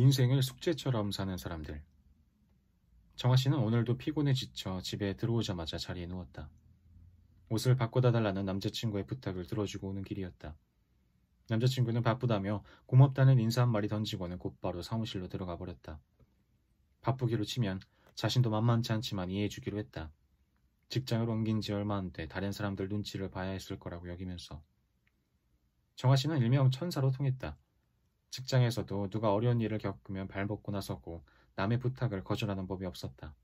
인생을 숙제처럼 사는 사람들. 정아 씨는 오늘도 피곤에 지쳐 집에 들어오자마자 자리에 누웠다. 옷을 바꿔다 달라는 남자친구의 부탁을 들어주고 오는 길이었다. 남자친구는 바쁘다며 고맙다는 인사 한 마리 던지고는 곧바로 사무실로 들어가 버렸다. 바쁘기로 치면 자신도 만만치 않지만 이해해주기로 했다. 직장을 옮긴 지 얼마 안 돼 다른 사람들 눈치를 봐야 했을 거라고 여기면서. 정아 씨는 일명 천사로 통했다. 직장에서도 누가 어려운 일을 겪으면 발벗고 나서고 남의 부탁을 거절하는 법이 없었다.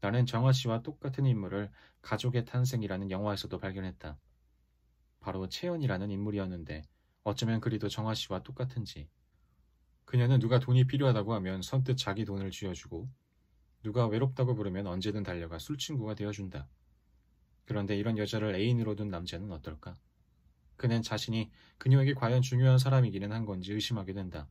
나는 정화 씨와 똑같은 인물을 가족의 탄생이라는 영화에서도 발견했다. 바로 채연이라는 인물이었는데 어쩌면 그리도 정화 씨와 똑같은지. 그녀는 누가 돈이 필요하다고 하면 선뜻 자기 돈을 쥐어주고 누가 외롭다고 부르면 언제든 달려가 술친구가 되어준다. 그런데 이런 여자를 애인으로 둔 남자는 어떨까? 그는 자신이 그녀에게 과연 중요한 사람이기는 한 건지 의심하게 된다.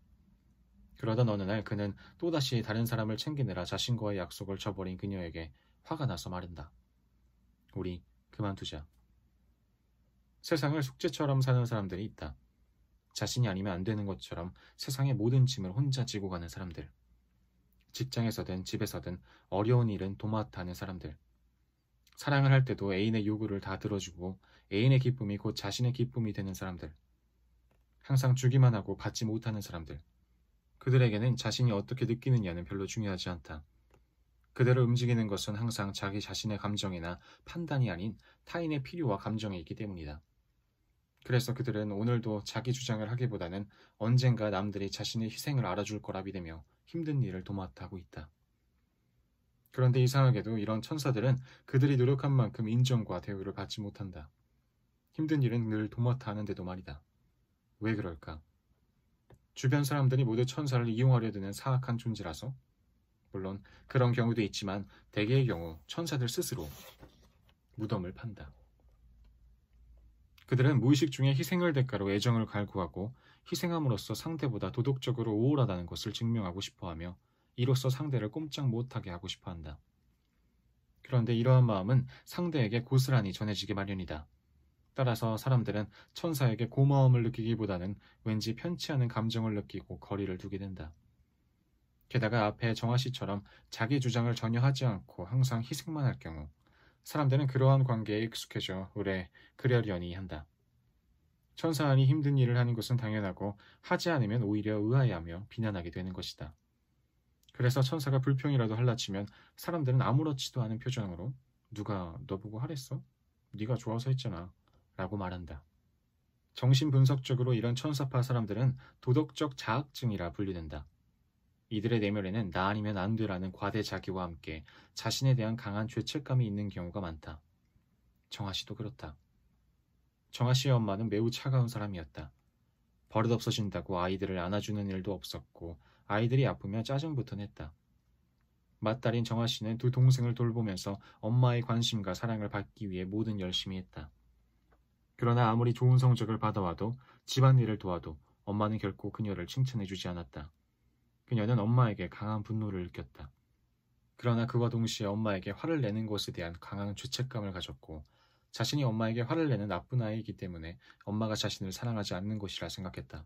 그러던 어느 날 그는 또다시 다른 사람을 챙기느라 자신과의 약속을 쳐버린 그녀에게 화가 나서 말한다. 우리 그만두자. 세상을 숙제처럼 사는 사람들이 있다. 자신이 아니면 안 되는 것처럼 세상의 모든 짐을 혼자 지고 가는 사람들. 직장에서든 집에서든 어려운 일은 도맡아 하는 사람들. 사랑을 할 때도 애인의 요구를 다 들어주고 애인의 기쁨이 곧 자신의 기쁨이 되는 사람들, 항상 주기만 하고 받지 못하는 사람들, 그들에게는 자신이 어떻게 느끼느냐는 별로 중요하지 않다. 그대로 움직이는 것은 항상 자기 자신의 감정이나 판단이 아닌 타인의 필요와 감정이 있기 때문이다. 그래서 그들은 오늘도 자기 주장을 하기보다는 언젠가 남들이 자신의 희생을 알아줄 거라 믿으며 힘든 일을 도맡아고 하 있다. 그런데 이상하게도 이런 천사들은 그들이 노력한 만큼 인정과 대우를 받지 못한다. 힘든 일은 늘 도맡아 하는데도 말이다. 왜 그럴까? 주변 사람들이 모두 천사를 이용하려 드는 사악한 존재라서? 물론 그런 경우도 있지만 대개의 경우 천사들 스스로 무덤을 판다. 그들은 무의식 중에 희생을 대가로 애정을 갈구하고 희생함으로써 상대보다 도덕적으로 우월하다는 것을 증명하고 싶어하며 이로써 상대를 꼼짝 못하게 하고 싶어한다. 그런데 이러한 마음은 상대에게 고스란히 전해지기 마련이다. 따라서 사람들은 천사에게 고마움을 느끼기보다는 왠지 편치 않은 감정을 느끼고 거리를 두게 된다. 게다가 앞에 정화 씨처럼 자기 주장을 전혀 하지 않고 항상 희생만 할 경우 사람들은 그러한 관계에 익숙해져 오래 그려려니 한다. 천사안이 힘든 일을 하는 것은 당연하고 하지 않으면 오히려 의아해하며 비난하게 되는 것이다. 그래서 천사가 불평이라도 할라치면 사람들은 아무렇지도 않은 표정으로 누가 너보고 하랬어? 네가 좋아서 했잖아. 라고 말한다. 정신분석적으로 이런 천사파 사람들은 도덕적 자학증이라 분류된다. 이들의 내면에는 나 아니면 안 되라는 과대 자기와 함께 자신에 대한 강한 죄책감이 있는 경우가 많다. 정아 씨도 그렇다. 정아 씨의 엄마는 매우 차가운 사람이었다. 버릇없어진다고 아이들을 안아주는 일도 없었고 아이들이 아프면 짜증부터 냈다. 맏딸인 정아 씨는 두 동생을 돌보면서 엄마의 관심과 사랑을 받기 위해 모든 열심히 했다. 그러나 아무리 좋은 성적을 받아와도 집안일을 도와도 엄마는 결코 그녀를 칭찬해주지 않았다. 그녀는 엄마에게 강한 분노를 느꼈다. 그러나 그와 동시에 엄마에게 화를 내는 것에 대한 강한 죄책감을 가졌고 자신이 엄마에게 화를 내는 나쁜 아이이기 때문에 엄마가 자신을 사랑하지 않는 것이라 생각했다.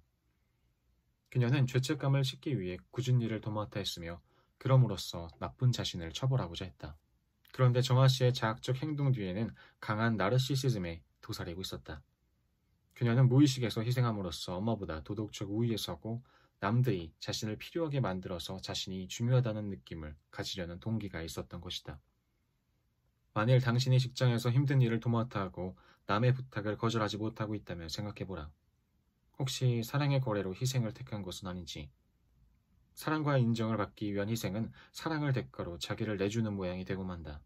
그녀는 죄책감을 씻기 위해 굳은 일을 도맡아 했으며 그럼으로써 나쁜 자신을 처벌하고자 했다. 그런데 정아 씨의 자학적 행동 뒤에는 강한 나르시시즘의 도사리고 있었다. 그녀는 무의식에서 희생함으로써 엄마보다 도덕적 우위에 서고 남들이 자신을 필요하게 만들어서 자신이 중요하다는 느낌을 가지려는 동기가 있었던 것이다. 만일 당신이 직장에서 힘든 일을 도맡아 하고 남의 부탁을 거절하지 못하고 있다면 생각해보라. 혹시 사랑의 거래로 희생을 택한 것은 아닌지. 사랑과 인정을 받기 위한 희생은 사랑을 대가로 자기를 내주는 모양이 되고 만다.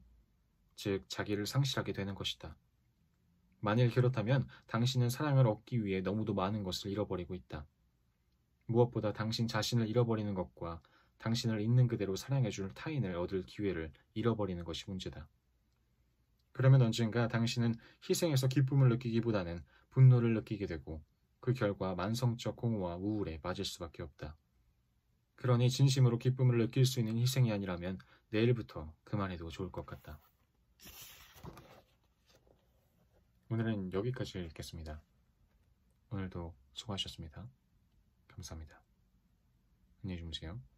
즉, 자기를 상실하게 되는 것이다. 만일 그렇다면 당신은 사랑을 얻기 위해 너무도 많은 것을 잃어버리고 있다. 무엇보다 당신 자신을 잃어버리는 것과 당신을 있는 그대로 사랑해줄 타인을 얻을 기회를 잃어버리는 것이 문제다. 그러면 언젠가 당신은 희생에서 기쁨을 느끼기보다는 분노를 느끼게 되고 그 결과 만성적 공허와 우울에 빠질 수밖에 없다. 그러니 진심으로 기쁨을 느낄 수 있는 희생이 아니라면 내일부터 그만해도 좋을 것 같다. 오늘은 여기까지 읽겠습니다. 오늘도 수고하셨습니다. 감사합니다. 안녕히 주무세요.